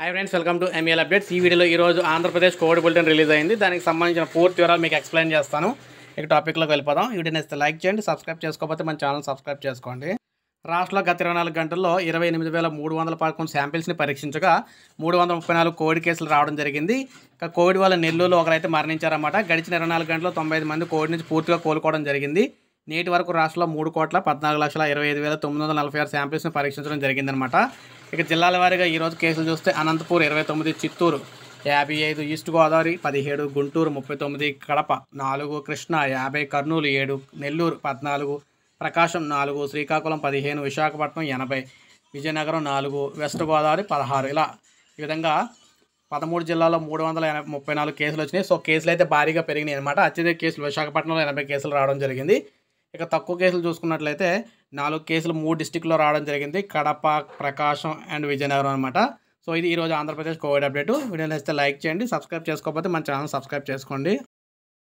hi friends welcome to ML updates ఈ వీడియోలో ఈరోజు ఆంధ్రప్రదేశ్ కోవిడ్ బులెటిన్ రిలీజ్ అయింది దానికి సంబంధించిన పూర్తి వివరాలు మీకు ఎక్స్ప్లెయిన్ చేస్తాను ఇక టాపిక్లోకి వెళ్ళిపోదాం వీడియో నేస్తే లైక్ చేయండి సబ్స్క్రైబ్ చేసుకోకపోతే మన ఛానల్ సబ్స్క్రైబ్ చేసుకోండి రాష్ట్రంలో గత ఇరవై నాలుగు గంటల్లో ఇరవై ఎనిమిది వేల మూడు వందల పదకొండు శాంపిల్స్ని పరీక్షించగా మూడు వందల ముప్పై నాలుగు కోవిడ్ కేసులు రావడం జరిగింది ఇక కోవిడ్ వల్ల నెల్లూరులో ఒకరైతే మరణించారన్నమాట గడిచిన ఇరవై నాలుగు గంటల్లో తొంభై ఐదు మంది కోవిడ్ నుంచి పూర్తిగా కోలుకోవడం జరిగింది నేటి వరకు రాష్ట్రంలో మూడు కోట్ల పద్నాలుగు లక్షల ఇరవై ఐదు వేల తొమ్మిది వందల నలభై ఆరు శాంపిల్స్ని పరీక్షించడం జరిగిందనమాట ఇక జిల్లాల వారీగా ఈరోజు కేసులు చూస్తే అనంతపూర్ ఇరవై తొమ్మిది చిత్తూరు యాభై ఐదు ఈస్ట్ గోదావరి పదిహేడు గుంటూరు ముప్పై తొమ్మిది కడప నాలుగు కృష్ణా యాభై కర్నూలు ఏడు నెల్లూరు పద్నాలుగు ప్రకాశం నాలుగు శ్రీకాకుళం పదిహేను విశాఖపట్నం ఎనభై విజయనగరం నాలుగు వెస్ట్ గోదావరి పదహారు ఇలా ఈ విధంగా పదమూడు జిల్లాలో మూడు వందల ఎనభై ముప్పై నాలుగు కేసులు వచ్చినాయి సో కేసులు అయితే భారీగా పెరిగినాయి అనమాట అత్యధిక కేసులు విశాఖపట్నంలో ఎనభై కేసులు రావడం జరిగింది ఇక తక్కువ కేసులు చూసుకున్నట్లయితే నాలుగు కేసులు మూడు డిస్టిక్లో రావడం జరిగింది కడప ప్రకాశం అండ్ విజయనగరం అనమాట సో ఇది ఈరోజు ఆంధ్రప్రదేశ్ కోవిడ్ అప్డేట్ వీడియో నచ్చితే లైక్ చేయండి సబ్స్క్రైబ్ చేసుకోకపోతే మన ఛానల్ సబ్స్క్రైబ్ చేసుకోండి